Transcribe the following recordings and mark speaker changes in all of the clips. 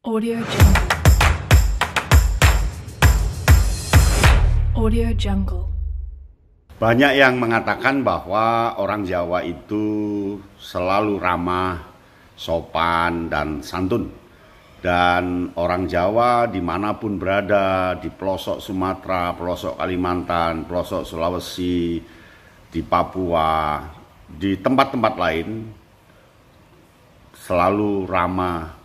Speaker 1: Audio Jungle. Audio Jungle. Banyak yang mengatakan bahwa orang Jawa itu selalu ramah, sopan, dan santun. Dan orang Jawa dimanapun berada, di pelosok Sumatera, pelosok Kalimantan, pelosok Sulawesi, di Papua, di tempat-tempat lain, selalu ramah,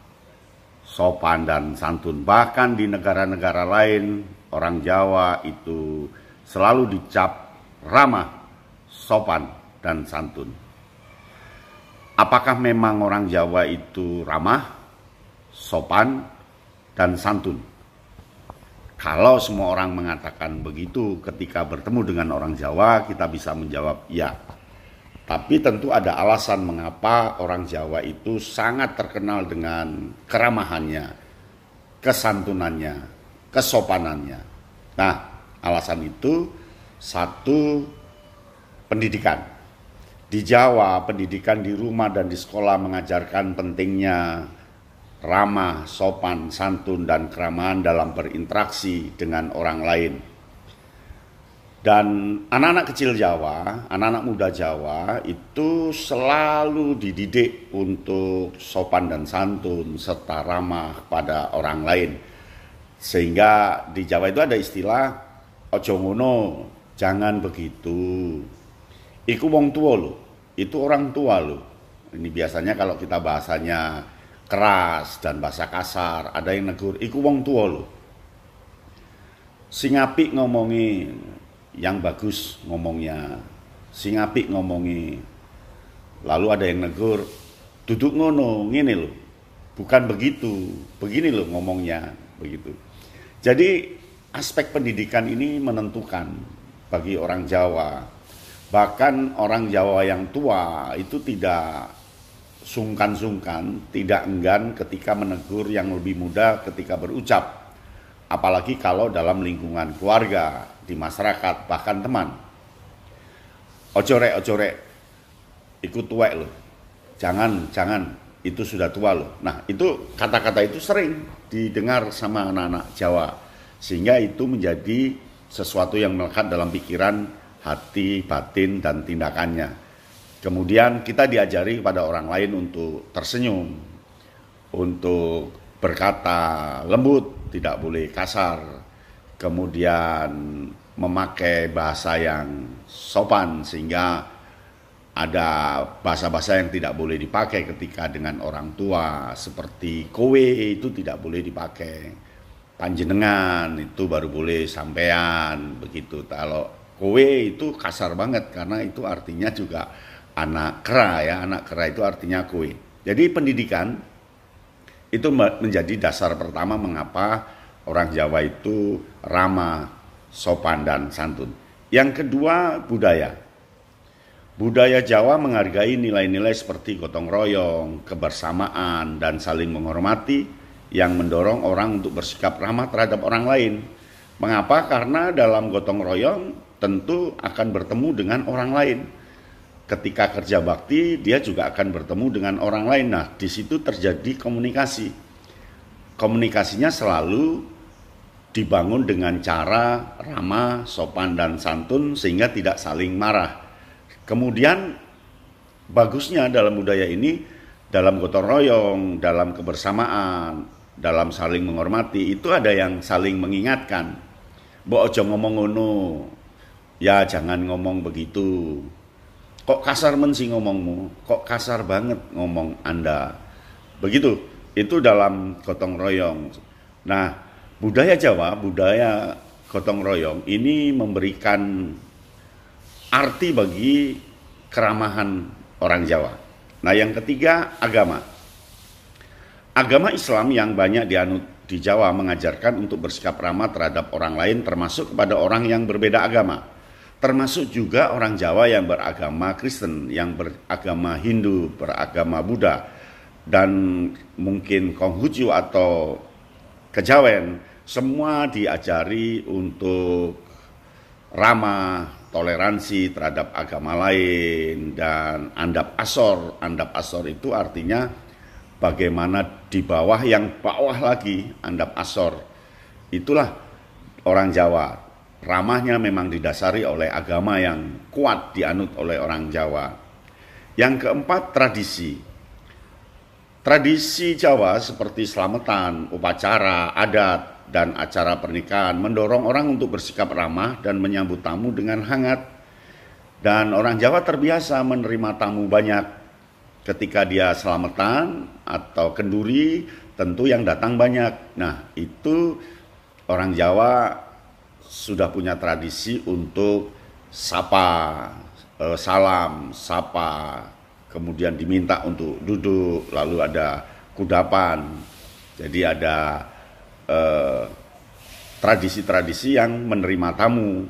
Speaker 1: sopan dan santun. Bahkan di negara-negara lain orang Jawa itu selalu dicap ramah, sopan dan santun. Apakah memang orang Jawa itu ramah, sopan dan santun? Kalau semua orang mengatakan begitu ketika bertemu dengan orang Jawa, kita bisa menjawab ya. Tapi tentu ada alasan mengapa orang Jawa itu sangat terkenal dengan keramahannya, kesantunannya, kesopanannya. Nah, alasan itu satu pendidikan. Di Jawa, pendidikan di rumah dan di sekolah mengajarkan pentingnya ramah, sopan, santun, dan keramahan dalam berinteraksi dengan orang lain. Dan anak-anak kecil Jawa, anak-anak muda Jawa itu selalu dididik untuk sopan dan santun serta ramah pada orang lain. Sehingga di Jawa itu ada istilah ojo ngono, jangan begitu. Iku wong tua lo, itu orang tua lo. Ini biasanya kalau kita bahasanya keras dan bahasa kasar, ada yang negur, iku wong tua lo. Singapik ngomongin, yang bagus ngomongnya sing apik ngomongi lalu ada yang negur duduk ngono ngene loh bukan begitu begini loh ngomongnya begitu jadi aspek pendidikan ini menentukan bagi orang Jawa bahkan orang Jawa yang tua itu tidak sungkan-sungkan tidak enggan ketika menegur yang lebih muda ketika berucap apalagi kalau dalam lingkungan keluarga, di masyarakat, bahkan teman. Ojo rek, ikut tuwek loh. Jangan, jangan, itu sudah tua loh. Nah itu kata-kata itu sering didengar sama anak-anak Jawa. Sehingga itu menjadi sesuatu yang melekat dalam pikiran, hati, batin, dan tindakannya. Kemudian kita diajari pada orang lain untuk tersenyum, untuk berkata lembut, tidak boleh kasar, kemudian memakai bahasa yang sopan sehingga ada bahasa-bahasa yang tidak boleh dipakai ketika dengan orang tua seperti kowe itu tidak boleh dipakai panjenengan itu baru boleh sampean begitu kalau kowe itu kasar banget karena itu artinya juga anak kera ya anak kera itu artinya kowe jadi pendidikan itu menjadi dasar pertama mengapa orang Jawa itu ramah, sopan dan santun. Yang kedua budaya. Budaya Jawa menghargai nilai-nilai seperti gotong royong, kebersamaan, dan saling menghormati yang mendorong orang untuk bersikap ramah terhadap orang lain. Mengapa? Karena dalam gotong royong tentu akan bertemu dengan orang lain ketika kerja bakti dia juga akan bertemu dengan orang lain. Nah, di situ terjadi komunikasi. Komunikasinya selalu dibangun dengan cara ramah, sopan dan santun sehingga tidak saling marah. Kemudian bagusnya dalam budaya ini dalam gotong royong, dalam kebersamaan, dalam saling menghormati itu ada yang saling mengingatkan. Bojo ojo ngomong ngono. Ya jangan ngomong begitu kok kasar men sih ngomongmu kok kasar banget ngomong anda begitu itu dalam gotong royong nah budaya Jawa budaya gotong royong ini memberikan arti bagi keramahan orang Jawa nah yang ketiga agama agama Islam yang banyak dianut di Jawa mengajarkan untuk bersikap ramah terhadap orang lain termasuk kepada orang yang berbeda agama termasuk juga orang Jawa yang beragama Kristen, yang beragama Hindu, beragama Buddha, dan mungkin Konghucu atau Kejawen, semua diajari untuk ramah, toleransi terhadap agama lain, dan andap asor. Andap asor itu artinya bagaimana di bawah yang bawah lagi, andap asor. Itulah orang Jawa Ramahnya memang didasari oleh agama yang kuat dianut oleh orang Jawa. Yang keempat, tradisi. Tradisi Jawa seperti selamatan, upacara, adat, dan acara pernikahan mendorong orang untuk bersikap ramah dan menyambut tamu dengan hangat. Dan orang Jawa terbiasa menerima tamu banyak. Ketika dia selamatan atau kenduri, tentu yang datang banyak. Nah, itu orang Jawa sudah punya tradisi untuk sapa, eh, salam, sapa, kemudian diminta untuk duduk, lalu ada kudapan. Jadi ada tradisi eh, tradisi-tradisi yang menerima tamu,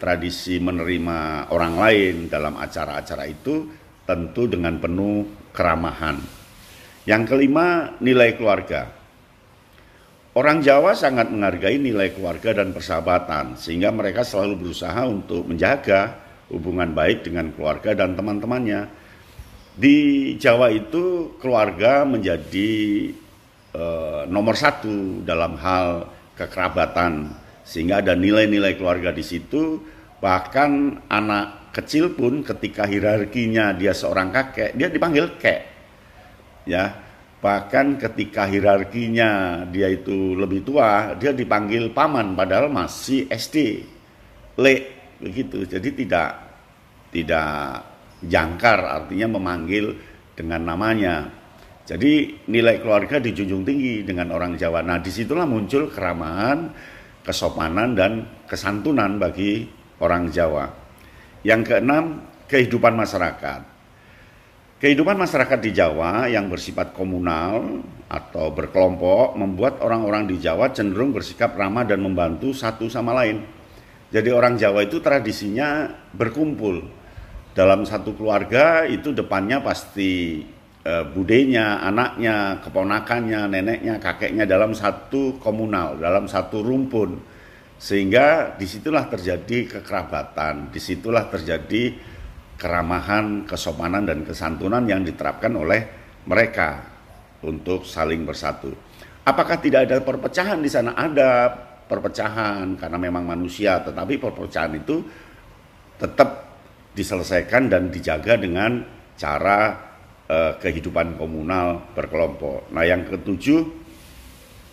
Speaker 1: tradisi menerima orang lain dalam acara-acara itu tentu dengan penuh keramahan. Yang kelima, nilai keluarga Orang Jawa sangat menghargai nilai keluarga dan persahabatan, sehingga mereka selalu berusaha untuk menjaga hubungan baik dengan keluarga dan teman-temannya. Di Jawa itu keluarga menjadi e, nomor satu dalam hal kekerabatan, sehingga ada nilai-nilai keluarga di situ. Bahkan anak kecil pun ketika hierarkinya dia seorang kakek, dia dipanggil kek, ya bahkan ketika hierarkinya dia itu lebih tua dia dipanggil paman padahal masih SD le begitu jadi tidak tidak jangkar artinya memanggil dengan namanya jadi nilai keluarga dijunjung tinggi dengan orang Jawa nah disitulah muncul keramahan kesopanan dan kesantunan bagi orang Jawa yang keenam kehidupan masyarakat Kehidupan masyarakat di Jawa yang bersifat komunal atau berkelompok membuat orang-orang di Jawa cenderung bersikap ramah dan membantu satu sama lain. Jadi orang Jawa itu tradisinya berkumpul. Dalam satu keluarga itu depannya pasti e, budenya, anaknya, keponakannya, neneknya, kakeknya dalam satu komunal, dalam satu rumpun. Sehingga disitulah terjadi kekerabatan, disitulah terjadi keramahan, kesopanan dan kesantunan yang diterapkan oleh mereka untuk saling bersatu. Apakah tidak ada perpecahan di sana? Ada perpecahan karena memang manusia, tetapi perpecahan itu tetap diselesaikan dan dijaga dengan cara eh, kehidupan komunal berkelompok. Nah, yang ketujuh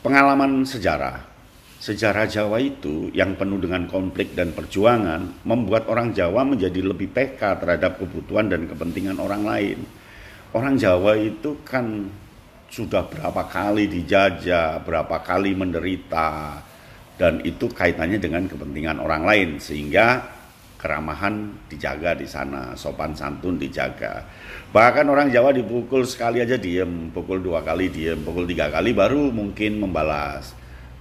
Speaker 1: pengalaman sejarah sejarah Jawa itu yang penuh dengan konflik dan perjuangan membuat orang Jawa menjadi lebih peka terhadap kebutuhan dan kepentingan orang lain. Orang Jawa itu kan sudah berapa kali dijajah, berapa kali menderita, dan itu kaitannya dengan kepentingan orang lain sehingga keramahan dijaga di sana, sopan santun dijaga. Bahkan orang Jawa dipukul sekali aja diem, pukul dua kali diem, pukul tiga kali baru mungkin membalas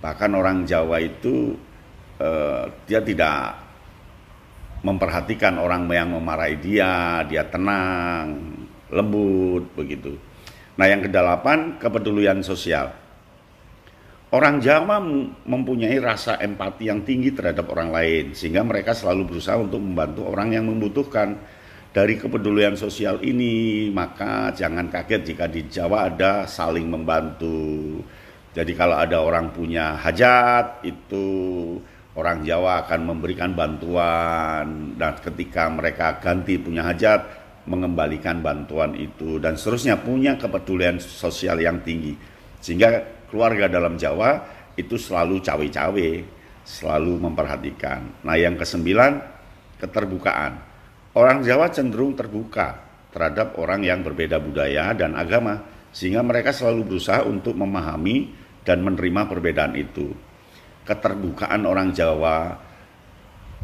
Speaker 1: Bahkan orang Jawa itu eh, dia tidak memperhatikan orang yang memarahi dia, dia tenang, lembut begitu. Nah, yang kedelapan kepedulian sosial. Orang Jawa mempunyai rasa empati yang tinggi terhadap orang lain sehingga mereka selalu berusaha untuk membantu orang yang membutuhkan. Dari kepedulian sosial ini, maka jangan kaget jika di Jawa ada saling membantu, jadi kalau ada orang punya hajat itu orang Jawa akan memberikan bantuan dan ketika mereka ganti punya hajat mengembalikan bantuan itu dan seterusnya punya kepedulian sosial yang tinggi sehingga keluarga dalam Jawa itu selalu cawe-cawe selalu memperhatikan nah yang kesembilan keterbukaan orang Jawa cenderung terbuka terhadap orang yang berbeda budaya dan agama sehingga mereka selalu berusaha untuk memahami dan menerima perbedaan itu. Keterbukaan orang Jawa,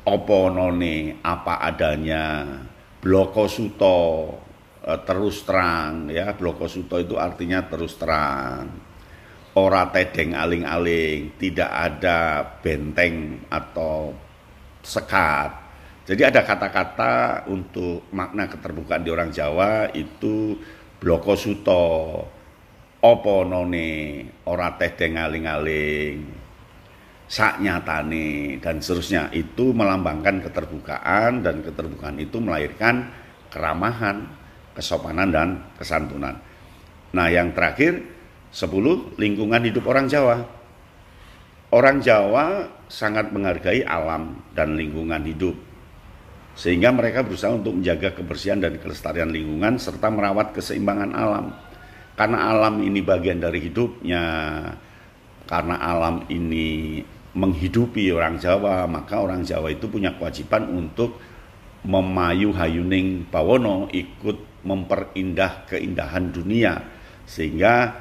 Speaker 1: opo none, apa adanya, bloko suto, eh, terus terang ya, bloko suto itu artinya terus terang. Ora tedeng aling-aling, tidak ada benteng atau sekat. Jadi ada kata-kata untuk makna keterbukaan di orang Jawa itu bloko suto, Opo none ora teh ngaling aling sak tani dan seterusnya itu melambangkan keterbukaan dan keterbukaan itu melahirkan keramahan, kesopanan dan kesantunan. Nah, yang terakhir 10 lingkungan hidup orang Jawa. Orang Jawa sangat menghargai alam dan lingkungan hidup. Sehingga mereka berusaha untuk menjaga kebersihan dan kelestarian lingkungan serta merawat keseimbangan alam karena alam ini bagian dari hidupnya karena alam ini menghidupi orang Jawa maka orang Jawa itu punya kewajiban untuk memayu hayuning bawono ikut memperindah keindahan dunia sehingga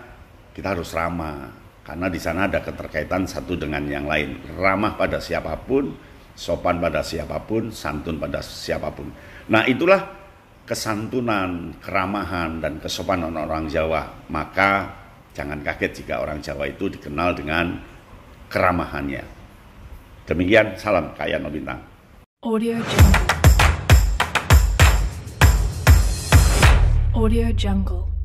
Speaker 1: kita harus ramah karena di sana ada keterkaitan satu dengan yang lain ramah pada siapapun sopan pada siapapun santun pada siapapun nah itulah kesantunan, keramahan, dan kesopanan orang Jawa. Maka jangan kaget jika orang Jawa itu dikenal dengan keramahannya. Demikian salam Kaya Nobintang. Audio Jungle. Audio Jungle.